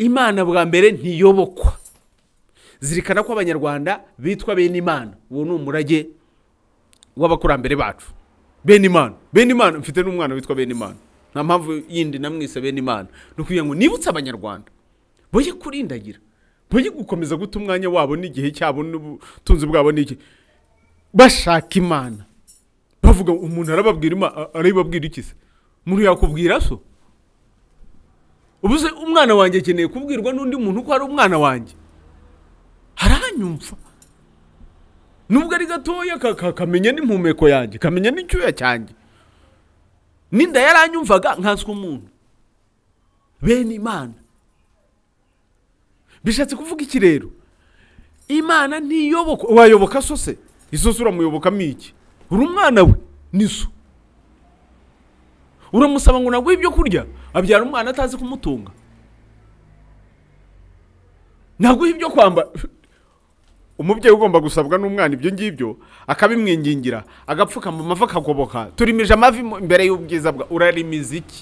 imana bwa mbere ntiyobokwa zirikana ko abanyarwanda bitwa bene imana uwo ni umurage w'abakurambere bacu bene imana bene imana mfite n'umwana witwa bene imana nta mpamvu yindi namwise bene imana ni ukugira ngo nibutse abanyarwanda boye kurindagira boye gukomeza guta umwanya wabo n'igihe cyabo n'ubutunzi bwabo n'iki bashaka imana bavuga umuntu arababwira imana arabibabwira iki se umuntu yakubwira so ubu umwana wanjye akeneye kubwirwa n'undi muntu ko ari umwana wanjye haranyumva nubwo ari gatoya kamenya n'impumeko yanjye kamenya n'icyuya cyanjye n'inda yaranyumvaga nkazwa umuntu bene imana bishatse kuvuga iki rero imana ntiyoboka wayoboka sose izo uramuyobokamo iki uri umwana we nizo uramusaba ngo naguhe ibyo kurya abyara umwana atazi kumutunga naguhe ibyo kwambara umubyeyi ugomba gusabwa n'umwana ibyo ngibyo akabimwingingira agapfukama amavi akagoboka turimije amavi imbere y'ubwiza bwa urarimiza iki